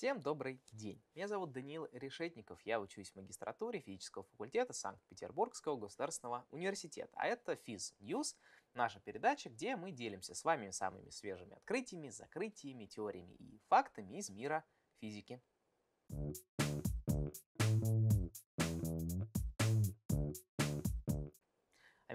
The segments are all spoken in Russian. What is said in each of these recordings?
Всем добрый день! Меня зовут Даниил Решетников, я учусь в магистратуре физического факультета Санкт-Петербургского государственного университета, а это Физ Ньюс, наша передача, где мы делимся с вами самыми свежими открытиями, закрытиями, теориями и фактами из мира физики.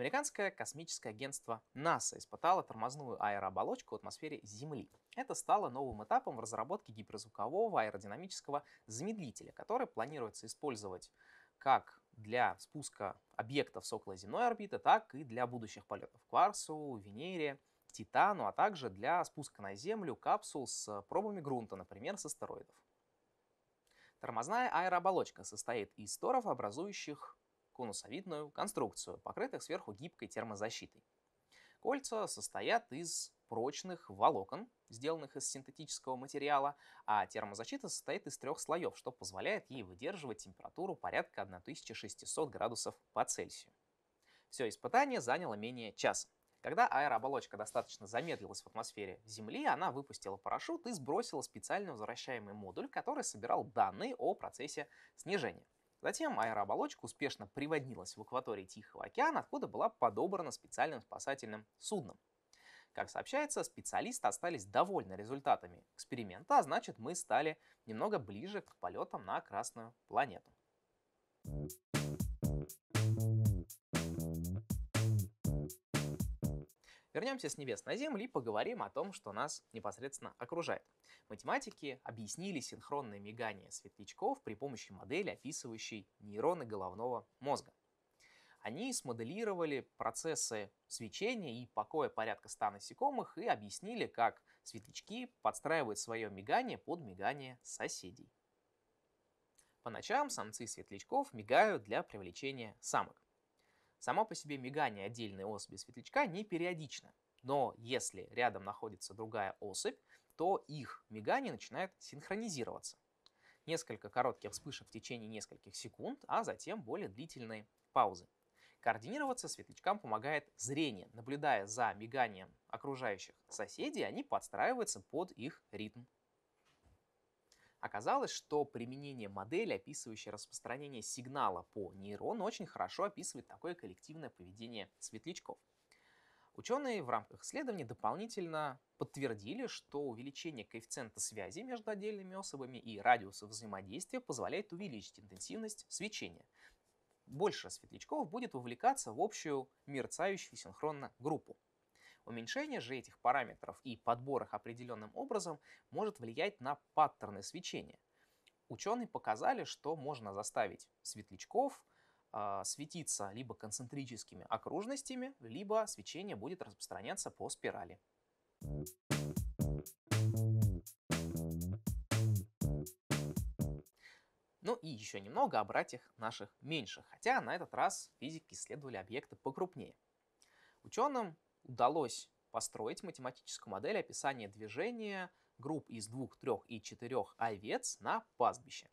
Американское космическое агентство НАСА испытало тормозную аэрооболочку в атмосфере Земли. Это стало новым этапом в разработке гиперзвукового аэродинамического замедлителя, который планируется использовать как для спуска объектов с околоземной орбиты, так и для будущих полетов к Марсу, Венере, Титану, а также для спуска на Землю капсул с пробами грунта, например, с астероидов. Тормозная аэрооболочка состоит из торов, образующих конусовидную конструкцию, покрытых сверху гибкой термозащитой. Кольца состоят из прочных волокон, сделанных из синтетического материала, а термозащита состоит из трех слоев, что позволяет ей выдерживать температуру порядка 1600 градусов по Цельсию. Все испытание заняло менее часа. Когда аэрооболочка достаточно замедлилась в атмосфере Земли, она выпустила парашют и сбросила специально возвращаемый модуль, который собирал данные о процессе снижения. Затем аэрооболочка успешно приводнилась в акватории Тихого океана, откуда была подобрана специальным спасательным судном. Как сообщается, специалисты остались довольны результатами эксперимента, а значит мы стали немного ближе к полетам на Красную планету. Thank you. Вернемся с небес на Землю и поговорим о том, что нас непосредственно окружает. Математики объяснили синхронное мигание светлячков при помощи модели, описывающей нейроны головного мозга. Они смоделировали процессы свечения и покоя порядка 100 насекомых и объяснили, как светлячки подстраивают свое мигание под мигание соседей. По ночам самцы светлячков мигают для привлечения самок. Само по себе мигание отдельной особи светлячка не периодично, но если рядом находится другая особь, то их мигание начинает синхронизироваться. Несколько коротких вспышек в течение нескольких секунд, а затем более длительные паузы. Координироваться светлячкам помогает зрение. Наблюдая за миганием окружающих соседей, они подстраиваются под их ритм Оказалось, что применение модели, описывающей распространение сигнала по нейрону, очень хорошо описывает такое коллективное поведение светлячков. Ученые в рамках исследования дополнительно подтвердили, что увеличение коэффициента связи между отдельными особами и радиуса взаимодействия позволяет увеличить интенсивность свечения. Больше светлячков будет вовлекаться в общую мерцающую синхронно группу. Уменьшение же этих параметров и подбор их определенным образом может влиять на паттерны свечения. Ученые показали, что можно заставить светлячков э, светиться либо концентрическими окружностями, либо свечение будет распространяться по спирали. Ну и еще немного о братьях наших меньших, хотя на этот раз физики исследовали объекты покрупнее. Ученым удалось построить математическую модель описания движения групп из двух, трех и четырех овец на пастбище.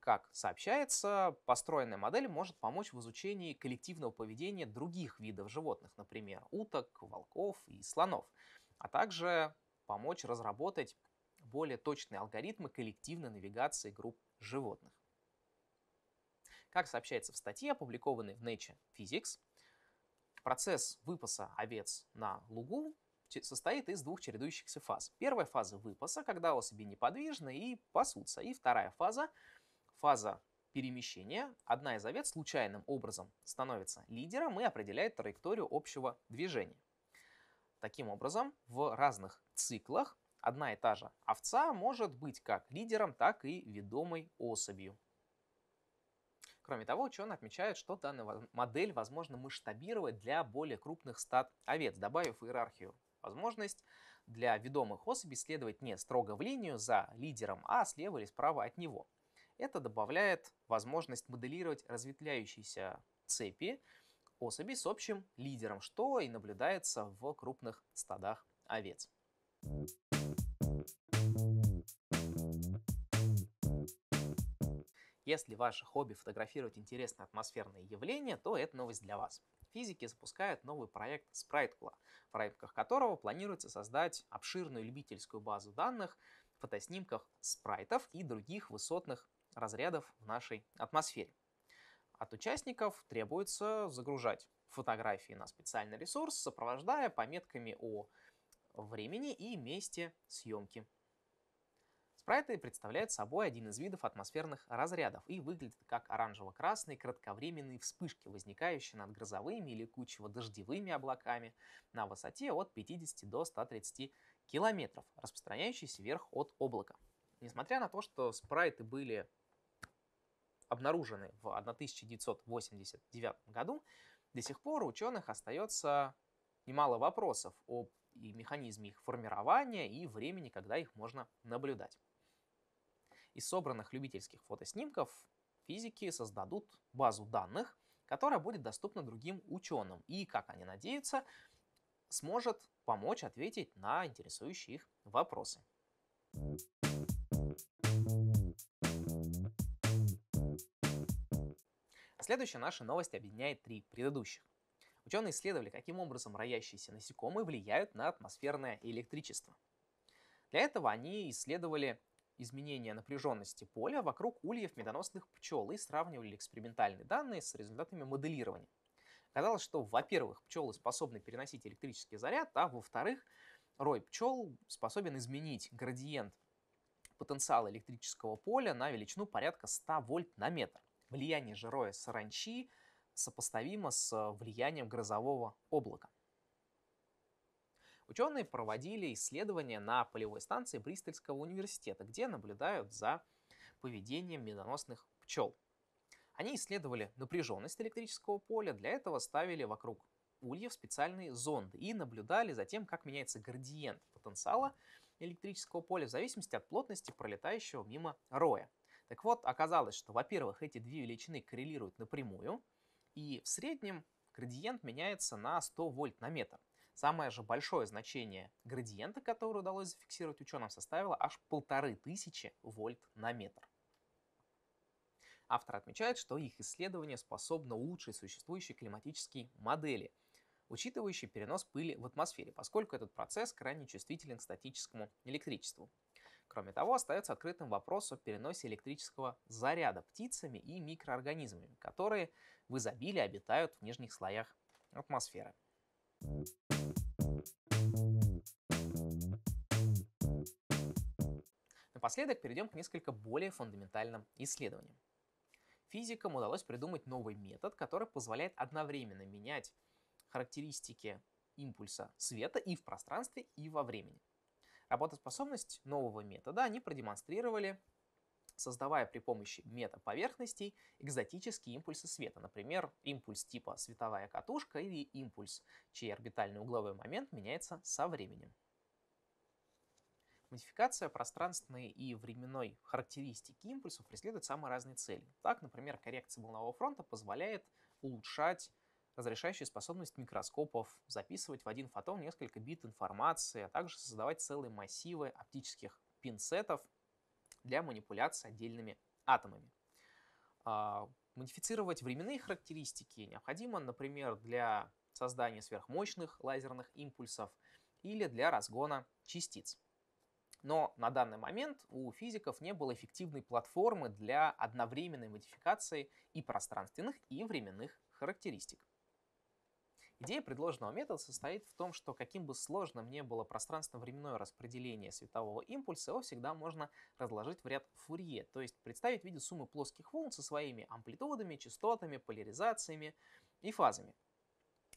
Как сообщается, построенная модель может помочь в изучении коллективного поведения других видов животных, например, уток, волков и слонов, а также помочь разработать более точные алгоритмы коллективной навигации групп животных. Как сообщается в статье, опубликованной в Nature Physics, Процесс выпаса овец на лугу состоит из двух чередующихся фаз. Первая фаза выпаса, когда особи неподвижны и пасутся. И вторая фаза, фаза перемещения. Одна из овец случайным образом становится лидером и определяет траекторию общего движения. Таким образом, в разных циклах одна и та же овца может быть как лидером, так и ведомой особью. Кроме того, ученые отмечают, что данную модель возможно масштабировать для более крупных стад овец, добавив иерархию возможность для ведомых особей следовать не строго в линию за лидером, а слева или справа от него. Это добавляет возможность моделировать разветвляющиеся цепи особей с общим лидером, что и наблюдается в крупных стадах овец. thank you Если ваше хобби фотографировать интересные атмосферные явления, то это новость для вас. Физики запускают новый проект SpriteClaw, в рамках которого планируется создать обширную любительскую базу данных в фотоснимках спрайтов и других высотных разрядов в нашей атмосфере. От участников требуется загружать фотографии на специальный ресурс, сопровождая пометками о времени и месте съемки Спрайты представляют собой один из видов атмосферных разрядов и выглядят как оранжево-красные кратковременные вспышки, возникающие над грозовыми или кучево-дождевыми облаками на высоте от 50 до 130 километров, распространяющиеся вверх от облака. Несмотря на то, что спрайты были обнаружены в 1989 году, до сих пор у ученых остается немало вопросов о и механизме их формирования и времени, когда их можно наблюдать. Из собранных любительских фотоснимков физики создадут базу данных, которая будет доступна другим ученым и, как они надеются, сможет помочь ответить на интересующие их вопросы. Следующая наша новость объединяет три предыдущих. Ученые исследовали, каким образом роящиеся насекомые влияют на атмосферное электричество. Для этого они исследовали изменения напряженности поля вокруг ульев медоносных пчел и сравнивали экспериментальные данные с результатами моделирования. Оказалось, что, во-первых, пчелы способны переносить электрический заряд, а во-вторых, рой пчел способен изменить градиент потенциала электрического поля на величину порядка 100 вольт на метр. Влияние же роя саранчи сопоставимо с э, влиянием грозового облака. Ученые проводили исследования на полевой станции Бристольского университета, где наблюдают за поведением медоносных пчел. Они исследовали напряженность электрического поля, для этого ставили вокруг ульев специальные зонды и наблюдали за тем, как меняется градиент потенциала электрического поля в зависимости от плотности пролетающего мимо роя. Так вот, оказалось, что, во-первых, эти две величины коррелируют напрямую, и в среднем градиент меняется на 100 вольт на метр. Самое же большое значение градиента, которое удалось зафиксировать ученым, составило аж полторы тысячи вольт на метр. Автор отмечает, что их исследование способно улучшить существующие климатические модели, учитывающие перенос пыли в атмосфере, поскольку этот процесс крайне чувствителен к статическому электричеству. Кроме того, остается открытым вопрос о переносе электрического заряда птицами и микроорганизмами, которые в изобилии обитают в нижних слоях атмосферы. Thank you Напоследок перейдем к несколько более фундаментальным исследованиям. Физикам удалось придумать новый метод, который позволяет одновременно менять характеристики импульса света и в пространстве, и во времени. Работоспособность нового метода они продемонстрировали создавая при помощи метаповерхностей экзотические импульсы света, например, импульс типа световая катушка или импульс, чей орбитальный угловой момент меняется со временем. Модификация пространственной и временной характеристики импульсов преследует самые разные цели. Так, например, коррекция волнового фронта позволяет улучшать разрешающую способность микроскопов записывать в один фотон несколько бит информации, а также создавать целые массивы оптических пинцетов для манипуляции отдельными атомами. А, модифицировать временные характеристики необходимо, например, для создания сверхмощных лазерных импульсов или для разгона частиц. Но на данный момент у физиков не было эффективной платформы для одновременной модификации и пространственных, и временных характеристик. Идея предложенного метода состоит в том, что каким бы сложным ни было пространственно-временное распределение светового импульса, его всегда можно разложить в ряд Фурье, то есть представить в виде суммы плоских волн со своими амплитудами, частотами, поляризациями и фазами.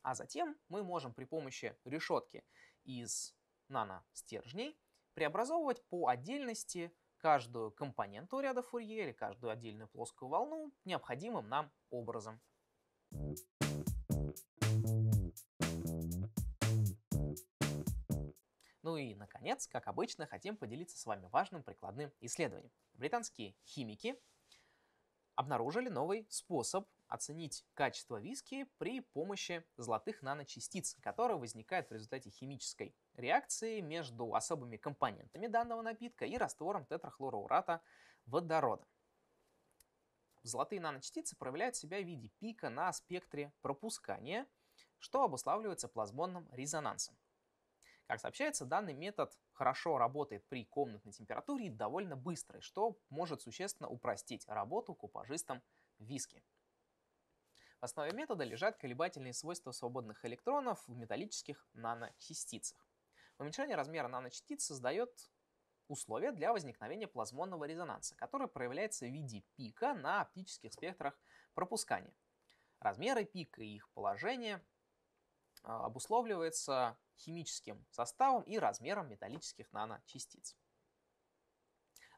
А затем мы можем при помощи решетки из наностержней преобразовывать по отдельности каждую компоненту ряда Фурье или каждую отдельную плоскую волну необходимым нам образом. Thank you. и, наконец, как обычно, хотим поделиться с вами важным прикладным исследованием. Британские химики обнаружили новый способ оценить качество виски при помощи золотых наночастиц, которые возникают в результате химической реакции между особыми компонентами данного напитка и раствором тетрахлороурата водорода. Золотые наночастицы проявляют себя в виде пика на спектре пропускания, что обуславливается плазмонным резонансом. Как сообщается, данный метод хорошо работает при комнатной температуре и довольно быстрый, что может существенно упростить работу купажистам виски. В основе метода лежат колебательные свойства свободных электронов в металлических наночастицах. Уменьшение размера наночастиц создает условия для возникновения плазмонного резонанса, который проявляется в виде пика на оптических спектрах пропускания. Размеры пика и их положение а, обусловливаются химическим составом и размером металлических наночастиц.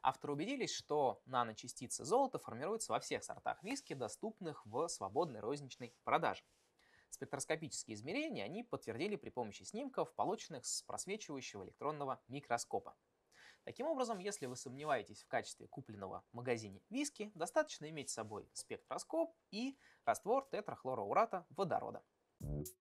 Авторы убедились, что наночастицы золота формируются во всех сортах виски, доступных в свободной розничной продаже. Спектроскопические измерения они подтвердили при помощи снимков, полученных с просвечивающего электронного микроскопа. Таким образом, если вы сомневаетесь в качестве купленного в магазине виски, достаточно иметь с собой спектроскоп и раствор тетрахлороурата водорода. thank you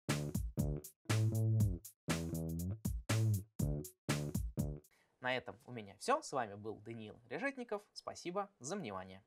На этом у меня все. С вами был Даниил Режетников. Спасибо за внимание.